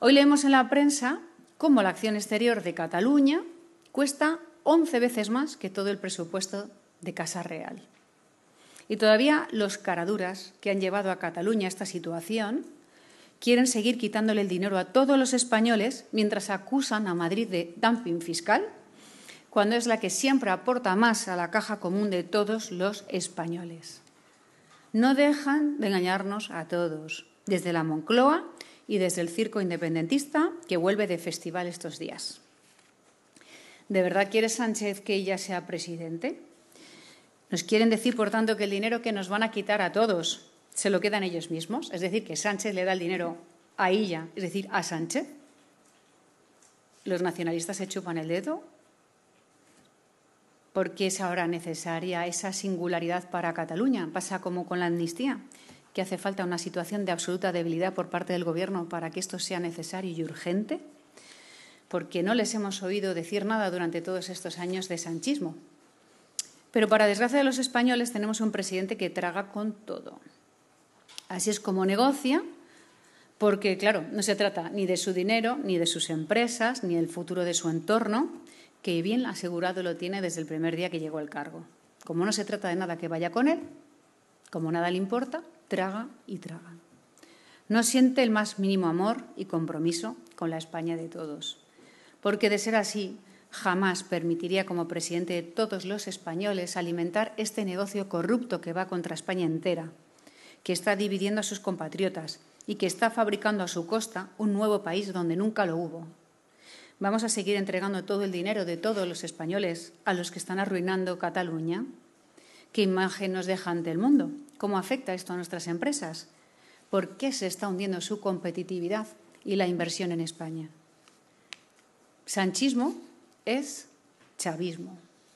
Hoy leemos en la prensa cómo la acción exterior de Cataluña cuesta 11 veces más que todo el presupuesto de Casa Real. Y todavía los caraduras que han llevado a Cataluña a esta situación quieren seguir quitándole el dinero a todos los españoles mientras acusan a Madrid de dumping fiscal, cuando es la que siempre aporta más a la caja común de todos los españoles. No dejan de engañarnos a todos, desde la Moncloa y desde el Circo Independentista, que vuelve de festival estos días. ¿De verdad quiere Sánchez que ella sea presidente? Nos quieren decir, por tanto, que el dinero que nos van a quitar a todos se lo quedan ellos mismos, es decir, que Sánchez le da el dinero a ella, es decir, a Sánchez. ¿Los nacionalistas se chupan el dedo? ¿Por qué es ahora necesaria esa singularidad para Cataluña? Pasa como con la amnistía que hace falta una situación de absoluta debilidad por parte del Gobierno para que esto sea necesario y urgente, porque no les hemos oído decir nada durante todos estos años de sanchismo. Pero para desgracia de los españoles tenemos un presidente que traga con todo. Así es como negocia, porque claro, no se trata ni de su dinero, ni de sus empresas, ni del futuro de su entorno, que bien asegurado lo tiene desde el primer día que llegó al cargo. Como no se trata de nada que vaya con él, como nada le importa, traga y traga. No siente el más mínimo amor y compromiso con la España de todos, porque de ser así, jamás permitiría como presidente de todos los españoles alimentar este negocio corrupto que va contra España entera, que está dividiendo a sus compatriotas y que está fabricando a su costa un nuevo país donde nunca lo hubo. ¿Vamos a seguir entregando todo el dinero de todos los españoles a los que están arruinando Cataluña? ¿Qué imagen nos deja ante el mundo? ¿Cómo afecta esto a nuestras empresas? ¿Por qué se está hundiendo su competitividad y la inversión en España? Sanchismo es chavismo.